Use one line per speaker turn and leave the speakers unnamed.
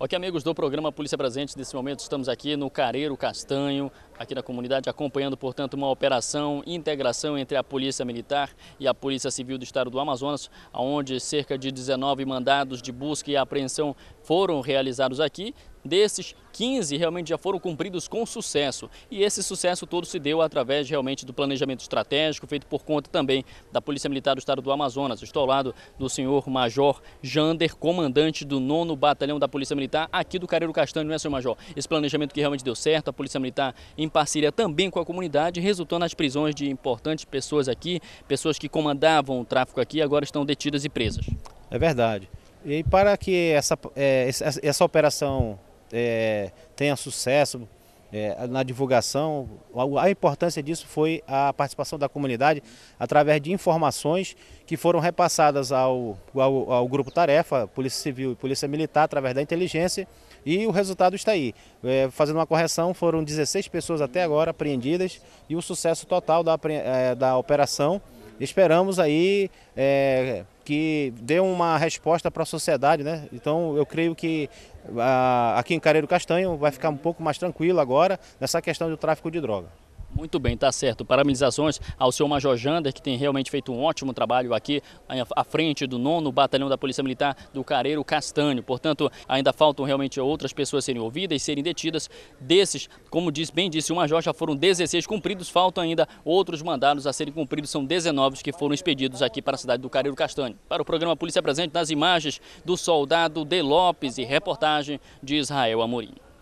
Ok, amigos do programa Polícia Presente, nesse momento estamos aqui no Careiro Castanho, aqui da comunidade, acompanhando, portanto, uma operação integração entre a Polícia Militar e a Polícia Civil do Estado do Amazonas, onde cerca de 19 mandados de busca e apreensão foram realizados aqui. Desses, 15 realmente já foram cumpridos com sucesso. E esse sucesso todo se deu através realmente do planejamento estratégico feito por conta também da Polícia Militar do Estado do Amazonas. Estou ao lado do senhor Major Jander, comandante do 9 Batalhão da Polícia Militar aqui do Careiro Castanho, não é, senhor Major? Esse planejamento que realmente deu certo, a Polícia Militar em em parceria também com a comunidade, resultou nas prisões de importantes pessoas aqui, pessoas que comandavam o tráfico aqui, agora estão detidas e presas.
É verdade. E para que essa, é, essa, essa operação é, tenha sucesso, é, na divulgação. A importância disso foi a participação da comunidade através de informações que foram repassadas ao, ao, ao Grupo Tarefa, Polícia Civil e Polícia Militar, através da inteligência, e o resultado está aí. É, fazendo uma correção, foram 16 pessoas até agora apreendidas e o sucesso total da, é, da operação esperamos aí é, que dê uma resposta para a sociedade, né? Então eu creio que a, ah, aqui em Careiro Castanho vai ficar um pouco mais tranquilo agora nessa
questão do tráfico de droga. Muito bem, tá certo. Parabenizações ao seu Major Jander, que tem realmente feito um ótimo trabalho aqui eh, à frente do nono Batalhão da Polícia Militar do Careiro Castanho. Portanto, ainda faltam realmente outras pessoas serem ouvidas e serem detidas. Desses, como diz, bem disse o Major, já foram 16 cumpridos, faltam ainda outros mandados a serem cumpridos, são 19 que foram expedidos aqui para a cidade do Careiro Castanho. Para o programa Polícia é Presente, nas imagens do soldado De Lopes e reportagem de Israel Amorim.